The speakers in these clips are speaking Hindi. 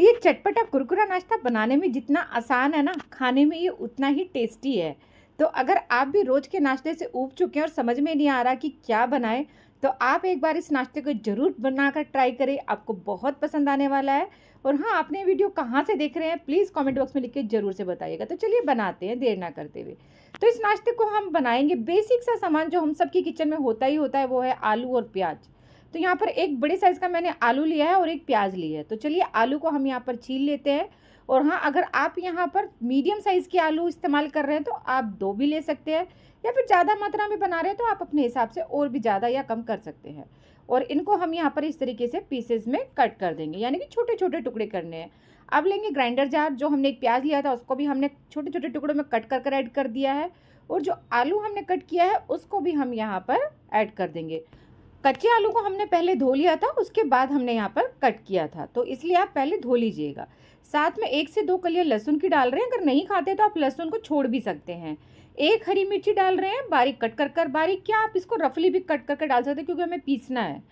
ये चटपटा कुरकुरा नाश्ता बनाने में जितना आसान है ना खाने में ये उतना ही टेस्टी है तो अगर आप भी रोज़ के नाश्ते से ऊब चुके हैं और समझ में नहीं आ रहा कि क्या बनाएं तो आप एक बार इस नाश्ते को ज़रूर बनाकर ट्राई करें आपको बहुत पसंद आने वाला है और हाँ आपने वीडियो कहाँ से देख रहे हैं प्लीज़ कमेंट बॉक्स में लिख के ज़रूर से बताइएगा तो चलिए बनाते हैं देर ना करते हुए तो इस नाश्ते को हम बनाएंगे बेसिक सा सामान जो हम सबकी किचन में होता ही होता है वो है आलू और प्याज तो यहाँ पर एक बड़े साइज़ का मैंने आलू लिया है और एक प्याज लिया है तो चलिए आलू को हम यहाँ पर छील लेते हैं और हाँ अगर आप यहाँ पर मीडियम साइज़ के आलू इस्तेमाल कर रहे हैं तो आप दो भी ले सकते हैं या फिर ज़्यादा मात्रा में बना रहे हैं तो आप अपने हिसाब से और भी ज़्यादा या कम कर सकते हैं और इनको हम यहाँ पर इस तरीके से पीसेज में कट कर देंगे यानी कि छोटे छोटे टुकड़े करने हैं अब लेंगे ग्राइंडर जार जो हमने एक प्याज लिया था उसको भी हमने छोटे छोटे टुकड़ों में कट कर कर ऐड कर दिया है और जो आलू हमने कट किया है उसको भी हम यहाँ पर ऐड कर देंगे कच्चे आलू को हमने पहले धो लिया था उसके बाद हमने यहाँ पर कट किया था तो इसलिए आप पहले धो लीजिएगा साथ में एक से दो कलियाँ लहसुन की डाल रहे हैं अगर नहीं खाते तो आप लहसुन को छोड़ भी सकते हैं एक हरी मिर्ची डाल रहे हैं बारीक कट कर कर बारीक क्या आप इसको रफली भी कट कर कर डाल सकते हैं क्योंकि हमें पीसना है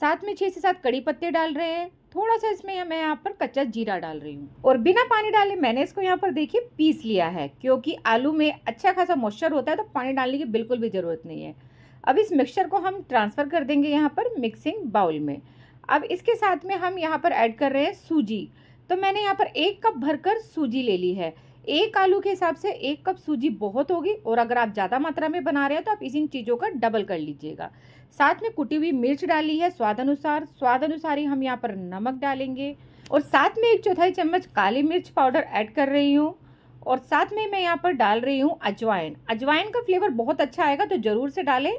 साथ में छः से सात कड़ी पत्ते डाल रहे हैं थोड़ा सा इसमें मैं यहाँ पर कच्चा जीरा डाल रही हूँ और बिना पानी डाले मैंने इसको यहाँ पर देखिए पीस लिया है क्योंकि आलू में अच्छा खासा मॉइस्चर होता है तो पानी डालने की बिल्कुल भी ज़रूरत नहीं है अब इस मिक्सचर को हम ट्रांसफ़र कर देंगे यहाँ पर मिक्सिंग बाउल में अब इसके साथ में हम यहाँ पर ऐड कर रहे हैं सूजी तो मैंने यहाँ पर एक कप भरकर सूजी ले ली है एक आलू के हिसाब से एक कप सूजी बहुत होगी और अगर आप ज़्यादा मात्रा में बना रहे हैं तो आप इस इन चीज़ों का डबल कर लीजिएगा साथ में कुटी हुई मिर्च डाली है स्वाद अनुसार स्वाद अनुसार ही हम यहाँ पर नमक डालेंगे और साथ में एक चौथाई चम्मच काली मिर्च पाउडर ऐड कर रही हूँ और साथ में मैं यहाँ पर डाल रही हूँ अजवाइन अजवाइन का फ्लेवर बहुत अच्छा आएगा तो ज़रूर से डालें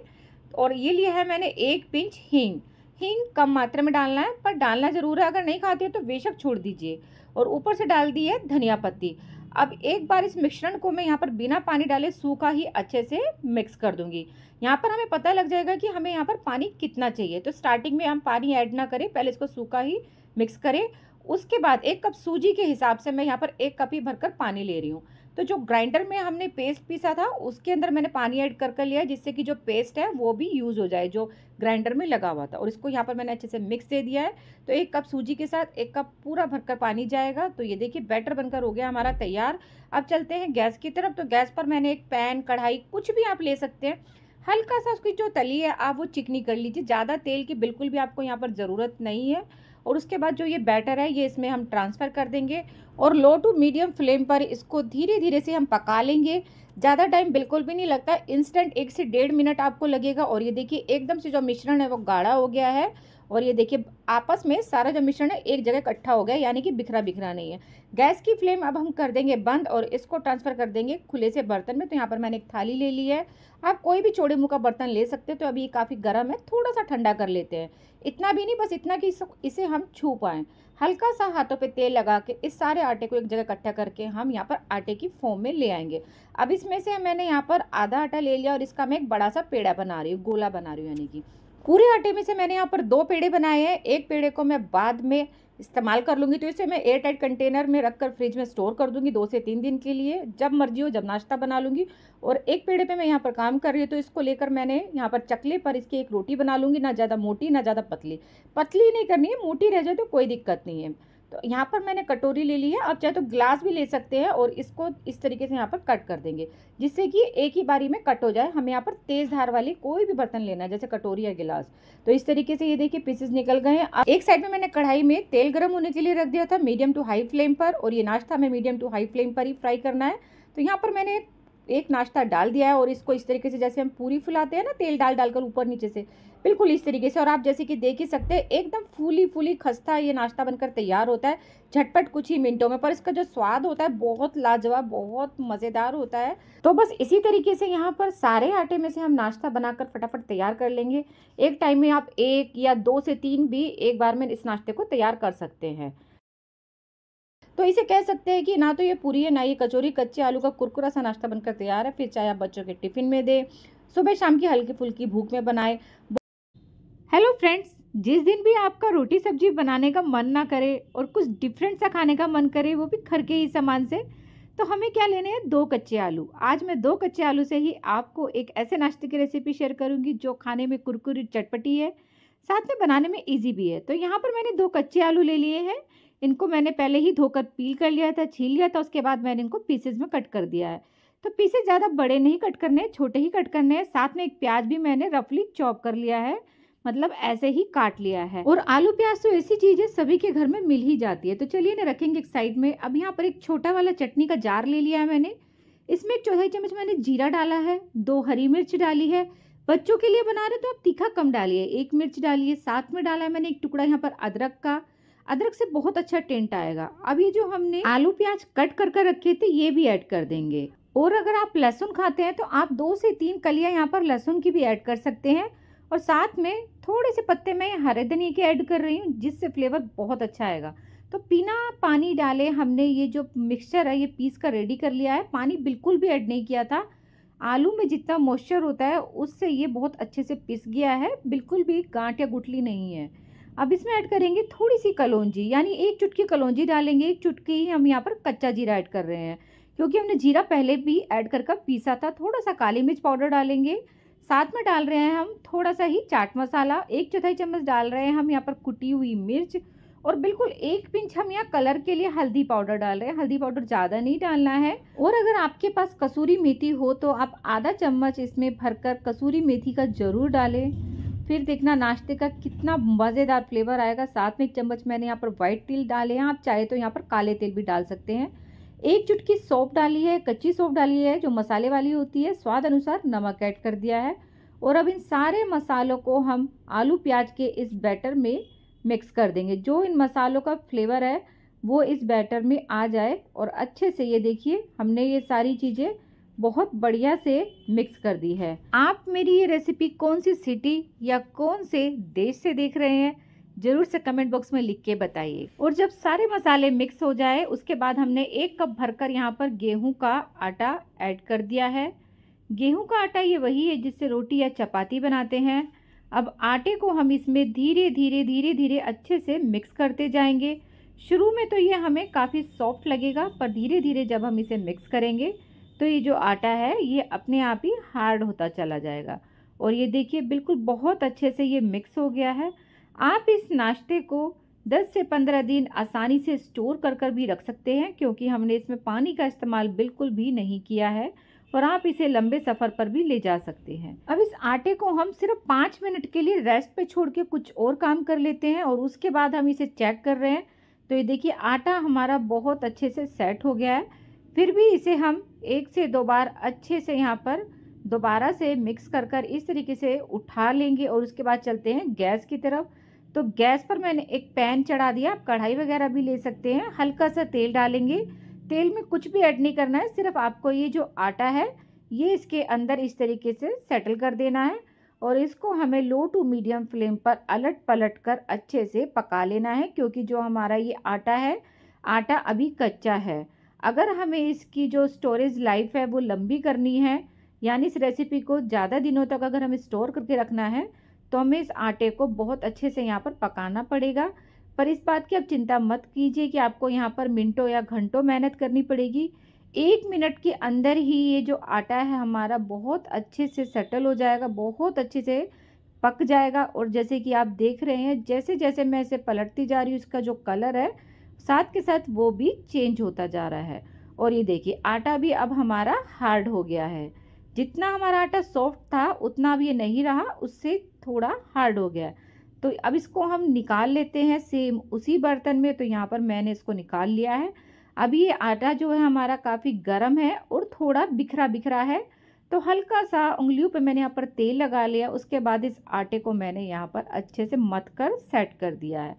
और ये लिया है मैंने एक पिंच हींग हींग कम मात्रा में डालना है पर डालना ज़रूर है अगर नहीं खाती हो तो बेशक छोड़ दीजिए और ऊपर से डाल दी है धनिया पत्ती अब एक बार इस मिश्रण को मैं यहाँ पर बिना पानी डाले सूखा ही अच्छे से मिक्स कर दूंगी यहाँ पर हमें पता लग जाएगा कि हमें यहाँ पर पानी कितना चाहिए तो स्टार्टिंग में हम पानी ऐड ना करें पहले इसको सूखा ही मिक्स करें उसके बाद एक कप सूजी के हिसाब से मैं यहाँ पर एक कप ही भरकर पानी ले रही हूँ तो जो ग्राइंडर में हमने पेस्ट पीसा था उसके अंदर मैंने पानी ऐड कर कर लिया जिससे कि जो पेस्ट है वो भी यूज़ हो जाए जो ग्राइंडर में लगा हुआ था और इसको यहाँ पर मैंने अच्छे से मिक्स दे दिया है तो एक कप सूजी के साथ एक कप पूरा भरकर पानी जाएगा तो ये देखिए बैटर बनकर हो गया हमारा तैयार अब चलते हैं गैस की तरफ तो गैस पर मैंने एक पैन कढ़ाई कुछ भी आप ले सकते हैं हल्का सा उसकी जो तली है आप वो चिकनी कर लीजिए ज़्यादा तेल की बिल्कुल भी आपको यहाँ पर ज़रूरत नहीं है और उसके बाद जो ये बैटर है ये इसमें हम ट्रांसफ़र कर देंगे और लो टू मीडियम फ्लेम पर इसको धीरे धीरे से हम पका लेंगे ज़्यादा टाइम बिल्कुल भी नहीं लगता इंस्टेंट एक से डेढ़ मिनट आपको लगेगा और ये देखिए एकदम से जो मिश्रण है वो गाढ़ा हो गया है और ये देखिए आपस में सारा जो मिश्रण है एक जगह इकट्ठा हो गया यानी कि बिखरा बिखरा नहीं है गैस की फ्लेम अब हम कर देंगे बंद और इसको ट्रांसफ़र कर देंगे खुले से बर्तन में तो यहाँ पर मैंने एक थाली ले ली है आप कोई भी चौड़े मुँह का बर्तन ले सकते हो तो अभी ये काफ़ी गर्म है थोड़ा सा ठंडा कर लेते हैं इतना भी नहीं बस इतना कि इसे हम छू पाएँ हल्का सा हाथों पे तेल लगा के इस सारे आटे को एक जगह इकट्ठा करके हम यहाँ पर आटे की फोम में ले आएंगे अब इसमें से मैंने यहाँ पर आधा आटा ले लिया और इसका मैं एक बड़ा सा पेड़ा बना रही हूँ गोला बना रही हूँ यानी कि पूरे आटे में से मैंने यहाँ पर दो पेड़े बनाए हैं एक पेड़े को मैं बाद में इस्तेमाल कर लूँगी तो इसे मैं एयर टाइट कंटेनर में रखकर फ्रिज में स्टोर कर दूँगी दो से तीन दिन के लिए जब मर्जी हो जब नाश्ता बना लूँगी और एक पेड़े पे मैं यहाँ पर काम कर रही हूँ तो इसको लेकर मैंने यहाँ पर चकले पर इसकी एक रोटी बना लूँगी ना ज़्यादा मोटी ना ज़्यादा पतली पतली नहीं करनी है मोटी रह जाए तो कोई दिक्कत नहीं है तो यहाँ पर मैंने कटोरी ले ली है आप चाहे तो ग्लास भी ले सकते हैं और इसको इस तरीके से यहाँ पर कट कर देंगे जिससे कि एक ही बारी में कट हो जाए हमें यहाँ पर तेज़ धार वाले कोई भी बर्तन लेना है जैसे कटोरी या गिलास तो इस तरीके से ये देखिए पीसेस निकल गए हैं एक साइड में मैंने कढ़ाई में तेल गर्म होने के लिए रख दिया था मीडियम टू हाई फ्लेम पर और ये नाश्ता हमें मीडियम टू हाई फ्लेम पर ही फ्राई करना है तो यहाँ पर मैंने एक नाश्ता डाल दिया है और इसको इस तरीके से जैसे हम पूरी फुलाते हैं ना तेल डाल डालकर ऊपर नीचे से बिल्कुल इस तरीके से और आप जैसे कि देख ही सकते हैं एकदम फूली फूली खस्ता ये नाश्ता बनकर तैयार होता है झटपट कुछ ही मिनटों में पर इसका जो स्वाद होता है बहुत लाजवाब बहुत मज़ेदार होता है तो बस इसी तरीके से यहाँ पर सारे आटे में से हम नाश्ता बनाकर फटाफट तैयार कर लेंगे एक टाइम में आप एक या दो से तीन भी एक बार में इस नाश्ते को तैयार कर सकते हैं तो इसे कह सकते हैं कि ना तो ये पूरी है ना ये कचौरी कच्चे आलू का कुरकुरा सा नाश्ता बनकर तैयार है फिर चाहे आप बच्चों के टिफिन में दें सुबह शाम की हल्की फुल्की भूख में बनाए हेलो फ्रेंड्स जिस दिन भी आपका रोटी सब्जी बनाने का मन ना करे और कुछ डिफरेंट सा खाने का मन करे वो भी घर के ही सामान से तो हमें क्या लेने हैं दो कच्चे आलू आज मैं दो कच्चे आलू से ही आपको एक ऐसे नाश्ते की रेसिपी शेयर करूंगी जो खाने में कुरकुरी चटपटी है साथ में बनाने में इजी भी है तो यहाँ पर मैंने दो कच्चे आलू ले लिए हैं इनको मैंने पहले ही धोकर पील कर लिया था छील लिया था उसके बाद मैंने इनको पीसेज में कट कर दिया है तो पीसेज ज़्यादा बड़े नहीं कट करने छोटे ही कट करने हैं साथ में एक प्याज भी मैंने रफली चॉप कर लिया है मतलब ऐसे ही काट लिया है और आलू प्याज तो ऐसी चीज है सभी के घर में मिल ही जाती है तो चलिए ना रखेंगे एक साइड में अब यहाँ पर एक छोटा वाला चटनी का जार ले लिया है मैंने इसमें एक चौथाई चम्मच मैंने जीरा डाला है दो हरी मिर्च डाली है बच्चों के लिए बना रहे तो आप तीखा कम डालिए एक मिर्च डालिए साथ में डाला है मैंने एक टुकड़ा यहाँ पर अदरक का अदरक से बहुत अच्छा टेंट आएगा अब ये जो हमने आलू प्याज कट कर कर रखे थे ये भी ऐड कर देंगे और अगर आप लहसुन खाते हैं तो आप दो से तीन कलियां यहाँ पर लहसुन की भी ऐड कर सकते हैं और साथ में थोड़े से पत्ते मैं हरे धनिए के ऐड कर रही हूँ जिससे फ्लेवर बहुत अच्छा आएगा तो बिना पानी डाले हमने ये जो मिक्सचर है ये पीस कर रेडी कर लिया है पानी बिल्कुल भी ऐड नहीं किया था आलू में जितना मॉइस्चर होता है उससे ये बहुत अच्छे से पिस गया है बिल्कुल भी गांठ या गुठली नहीं है अब इसमें ऐड करेंगे थोड़ी सी कलौजी यानी एक चुटकी कलौजी डालेंगे एक चुटकी हम यहाँ पर कच्चा जीरा ऐड कर रहे हैं क्योंकि हमने जीरा पहले भी ऐड कर कर पीसा था थोड़ा सा काली मिर्च पाउडर डालेंगे साथ में डाल रहे हैं हम थोड़ा सा ही चाट मसाला एक चौथाई चम्मच डाल रहे हैं हम यहाँ पर कुटी हुई मिर्च और बिल्कुल एक पिंच हम यहाँ कलर के लिए हल्दी पाउडर डाल रहे हैं हल्दी पाउडर ज़्यादा नहीं डालना है और अगर आपके पास कसूरी मेथी हो तो आप आधा चम्मच इसमें भरकर कसूरी मेथी का ज़रूर डालें फिर देखना नाश्ते का कितना मज़ेदार फ्लेवर आएगा साथ में एक चम्मच मैंने यहाँ पर वाइट तिल डाले हैं आप चाहे तो यहाँ पर काले तिल भी डाल सकते हैं एक चुटकी सौंप डाली है कच्ची सौंप डाली है जो मसाले वाली होती है स्वाद अनुसार नमक ऐड कर दिया है और अब इन सारे मसालों को हम आलू प्याज के इस बैटर में मिक्स कर देंगे जो इन मसालों का फ्लेवर है वो इस बैटर में आ जाए और अच्छे से ये देखिए हमने ये सारी चीज़ें बहुत बढ़िया से मिक्स कर दी है आप मेरी ये रेसिपी कौन सी सिटी या कौन से देश से देख रहे हैं जरूर से कमेंट बॉक्स में लिख के बताइए और जब सारे मसाले मिक्स हो जाए उसके बाद हमने एक कप भरकर यहाँ पर गेहूं का आटा ऐड कर दिया है गेहूं का आटा ये वही है जिससे रोटी या चपाती बनाते हैं अब आटे को हम इसमें धीरे धीरे धीरे धीरे अच्छे से मिक्स करते जाएंगे शुरू में तो ये हमें काफ़ी सॉफ्ट लगेगा पर धीरे धीरे जब हम इसे मिक्स करेंगे तो ये जो आटा है ये अपने आप ही हार्ड होता चला जाएगा और ये देखिए बिल्कुल बहुत अच्छे से ये मिक्स हो गया है आप इस नाश्ते को 10 से 15 दिन आसानी से स्टोर कर कर भी रख सकते हैं क्योंकि हमने इसमें पानी का इस्तेमाल बिल्कुल भी नहीं किया है और आप इसे लंबे सफ़र पर भी ले जा सकते हैं अब इस आटे को हम सिर्फ पाँच मिनट के लिए रेस्ट पे छोड़ के कुछ और काम कर लेते हैं और उसके बाद हम इसे चेक कर रहे हैं तो ये देखिए आटा हमारा बहुत अच्छे से सेट हो गया है फिर भी इसे हम एक से दो बार अच्छे से यहाँ पर दोबारा से मिक्स कर कर इस तरीके से उठा लेंगे और उसके बाद चलते हैं गैस की तरफ तो गैस पर मैंने एक पैन चढ़ा दिया आप कढ़ाई वगैरह भी ले सकते हैं हल्का सा तेल डालेंगे तेल में कुछ भी ऐड नहीं करना है सिर्फ आपको ये जो आटा है ये इसके अंदर इस तरीके से सेटल कर देना है और इसको हमें लो टू मीडियम फ्लेम पर अलट पलट कर अच्छे से पका लेना है क्योंकि जो हमारा ये आटा है आटा अभी कच्चा है अगर हमें इसकी जो स्टोरेज लाइफ है वो लंबी करनी है यानी इस रेसिपी को ज़्यादा दिनों तक अगर हमें स्टोर करके रखना है तो हमें इस आटे को बहुत अच्छे से यहाँ पर पकाना पड़ेगा पर इस बात की आप चिंता मत कीजिए कि आपको यहाँ पर मिनटों या घंटों मेहनत करनी पड़ेगी एक मिनट के अंदर ही ये जो आटा है हमारा बहुत अच्छे से सेटल हो जाएगा बहुत अच्छे से पक जाएगा और जैसे कि आप देख रहे हैं जैसे जैसे मैं इसे पलटती जा रही हूँ इसका जो कलर है साथ के साथ वो भी चेंज होता जा रहा है और ये देखिए आटा भी अब हमारा हार्ड हो गया है जितना हमारा आटा सॉफ्ट था उतना अब ये नहीं रहा उससे थोड़ा हार्ड हो गया तो अब इसको हम निकाल लेते हैं सेम उसी बर्तन में तो यहाँ पर मैंने इसको निकाल लिया है अब ये आटा जो है हमारा काफ़ी गर्म है और थोड़ा बिखरा बिखरा है तो हल्का सा उंगलियों पे मैंने यहाँ पर तेल लगा लिया उसके बाद इस आटे को मैंने यहाँ पर अच्छे से मत कर सेट कर दिया है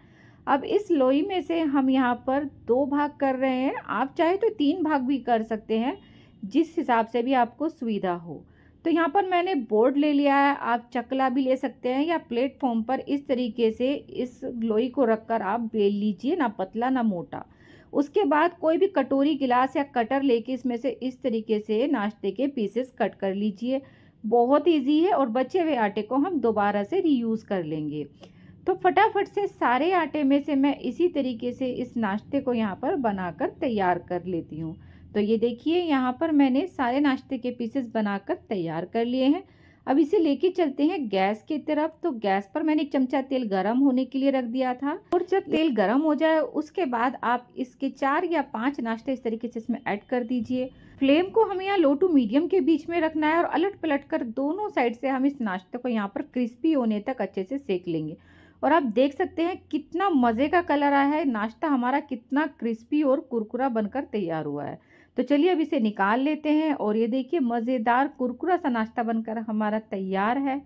अब इस लोई में से हम यहाँ पर दो भाग कर रहे हैं आप चाहे तो तीन भाग भी कर सकते हैं जिस हिसाब से भी आपको सुविधा हो तो यहाँ पर मैंने बोर्ड ले लिया है आप चकला भी ले सकते हैं या प्लेटफॉर्म पर इस तरीके से इस लोई को रखकर आप बेल लीजिए ना पतला ना मोटा उसके बाद कोई भी कटोरी गिलास या कटर लेके इसमें से इस तरीके से नाश्ते के पीसेस कट कर लीजिए बहुत ईजी है और बचे हुए आटे को हम दोबारा से रीयूज़ कर लेंगे तो फटाफट से सारे आटे में से मैं इसी तरीके से इस नाश्ते को यहाँ पर बनाकर तैयार कर लेती हूँ तो ये देखिए यहाँ पर मैंने सारे नाश्ते के पीसेस बनाकर तैयार कर लिए हैं अब इसे लेके चलते हैं गैस की तरफ तो गैस पर मैंने एक चमचा तेल गरम होने के लिए रख दिया था और जब तेल गरम हो जाए उसके बाद आप इसके चार या पांच नाश्ते इस तरीके से इसमें ऐड कर दीजिए फ्लेम को हमें यहाँ लो टू मीडियम के बीच में रखना है और अलट पलट कर दोनों साइड से हम इस नाश्ते को यहाँ पर क्रिस्पी होने तक अच्छे से सेक लेंगे और आप देख सकते हैं कितना मज़े का कलर आया है नाश्ता हमारा कितना क्रिस्पी और कुरकुरा बनकर तैयार हुआ है तो चलिए अब इसे निकाल लेते हैं और ये देखिए मज़ेदार कुरकुरा सा नाश्ता बनकर हमारा तैयार है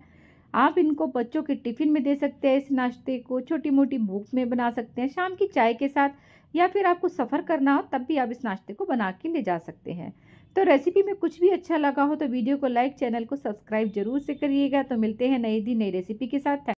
आप इनको बच्चों के टिफ़िन में दे सकते हैं इस नाश्ते को छोटी मोटी भूख में बना सकते हैं शाम की चाय के साथ या फिर आपको सफ़र करना हो तब भी आप इस नाश्ते को बना के ले जा सकते हैं तो रेसिपी में कुछ भी अच्छा लगा हो तो वीडियो को लाइक चैनल को सब्सक्राइब जरूर से करिएगा तो मिलते हैं नई दिन नई रेसिपी के साथ